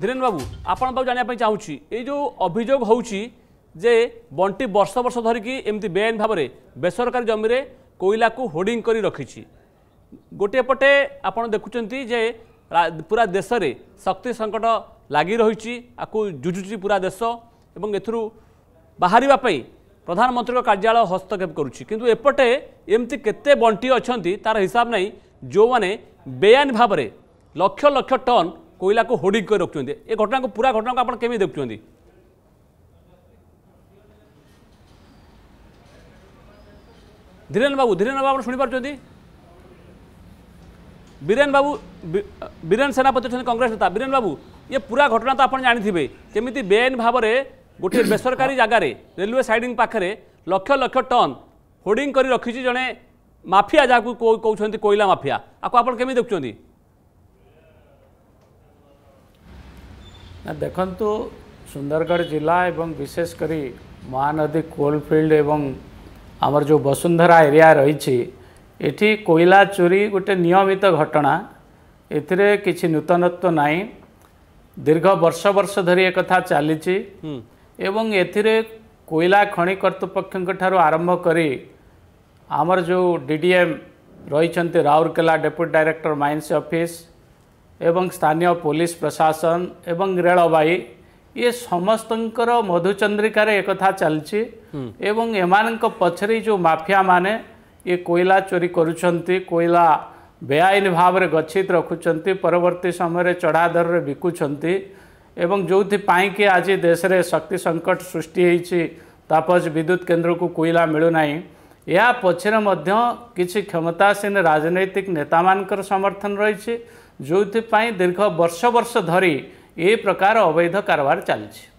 ଧୀରେନ୍ଦ୍ର ବାବୁ ଆପଣ ପାଖକୁ ଜାଣିବା ପାଇଁ ଚାହୁଁଛି ଏଇ ଯେଉଁ ଅଭିଯୋଗ ହେଉଛି ଯେ ବଣ୍ଟି ବର୍ଷ ବର୍ଷ ଧରିକି ଏମିତି ବେଆଇନ ଭାବରେ ବେସରକାରୀ ଜମିରେ କୋଇଲାକୁ ହୋର୍ଡ଼ିଂ କରି ରଖିଛି ଗୋଟିଏ ପଟେ ଆପଣ ଦେଖୁଛନ୍ତି ଯେ ପୁରା ଦେଶରେ ଶକ୍ତି ସଙ୍କଟ ଲାଗି ରହିଛି ଆକୁ ଜୁଜୁଛି ପୁରା ଦେଶ ଏବଂ ଏଥିରୁ ବାହାରିବା ପାଇଁ ପ୍ରଧାନମନ୍ତ୍ରୀଙ୍କ କାର୍ଯ୍ୟାଳୟ ହସ୍ତକ୍ଷେପ କରୁଛି କିନ୍ତୁ ଏପଟେ ଏମିତି କେତେ ବଣ୍ଟି ଅଛନ୍ତି ତା'ର ହିସାବ ନାହିଁ ଯେଉଁମାନେ ବେଆଇନ ଭାବରେ ଲକ୍ଷ ଲକ୍ଷ ଟନ୍ कोईला হোডিং করে कर এ ঘটনা পুরা ঘটনা আপনার কেমি দেখুন ধীরেন বাবু ধীরেন বাবু আপনার धीरेन बाबू বীরেন বাবু বীরেন সেনাপতি অনেক কংগ্রেস নেতা বীরেন বাবু ইয়ে পুরা ঘটনা তো আপনার জাঁথে কেমিতি বেআইন ভাবে গোটি বেসরকারি জায়গায় রেলওয়ে সাইডিং পাখে লক্ষ লক্ষ টন হোডিং করে রক্ষিছি জনে মাফিয়া যাকে কৌ কইলা মাফিয়া আপনার কেমি দেখুন ଦେଖନ୍ତୁ ସୁନ୍ଦରଗଡ଼ ଜିଲ୍ଲା ଏବଂ ବିଶେଷ କରି ମହାନଦୀ କୋଲଫିଲ୍ଡ ଏବଂ ଆମର ଯେଉଁ ବସୁନ୍ଧରା ଏରିଆ ରହିଛି ଏଠି କୋଇଲା ଚୋରି ଗୋଟେ ନିୟମିତ ଘଟଣା ଏଥିରେ କିଛି ନୂତନତ୍ଵ ନାହିଁ ଦୀର୍ଘ ବର୍ଷ ବର୍ଷ ଧରି ଏକଥା ଚାଲିଛି ଏବଂ ଏଥିରେ କୋଇଲା ଖଣି କର୍ତ୍ତୃପକ୍ଷଙ୍କ ଠାରୁ ଆରମ୍ଭ କରି ଆମର ଯେଉଁ ଡି ଡି ଏମ୍ ରହିଛନ୍ତି Rourkela deputy director mines office ଏବଂ ସ୍ଥାନୀୟ ପୋଲିସ ପ୍ରଶାସନ ଏବଂ ରେଳବାଇ ଇଏ ସମସ୍ତଙ୍କର ମଧୁଚନ୍ଦ୍ରିକାରେ ଏକଥା ଚାଲିଛି ଏବଂ ଏମାନଙ୍କ ପଛରେ ଯେଉଁ ମାଫିଆମାନେ ଇଏ କୋଇଲା ଚୋରି କରୁଛନ୍ତି କୋଇଲା ବେଆଇନ ଭାବରେ ଗଚ୍ଛିତ ରଖୁଛନ୍ତି ପରବର୍ତ୍ତୀ ସମୟରେ ଚଢ଼ା ଦରରେ ବିକୁଛନ୍ତି ଏବଂ ଯେଉଁଥିପାଇଁକି ଆଜି ଦେଶରେ ଶକ୍ତି ସଙ୍କଟ ସୃଷ୍ଟି ହୋଇଛି ତାପଜ ବିଦ୍ୟୁତ କେନ୍ଦ୍ରକୁ କୋଇଲା ମିଳୁନାହିଁ ଏହା ପଛରେ ମଧ୍ୟ କିଛି କ୍ଷମତାସୀନ ରାଜନୈତିକ ନେତାମାନଙ୍କର ସମର୍ଥନ ରହିଛି ଯେଉଁଥିପାଇଁ ଦୀର୍ଘ ବର୍ଷ ବର୍ଷ ଧରି ଏ ପ୍ରକାର ଅବୈଧ କାରବାର ଚାଲିଛି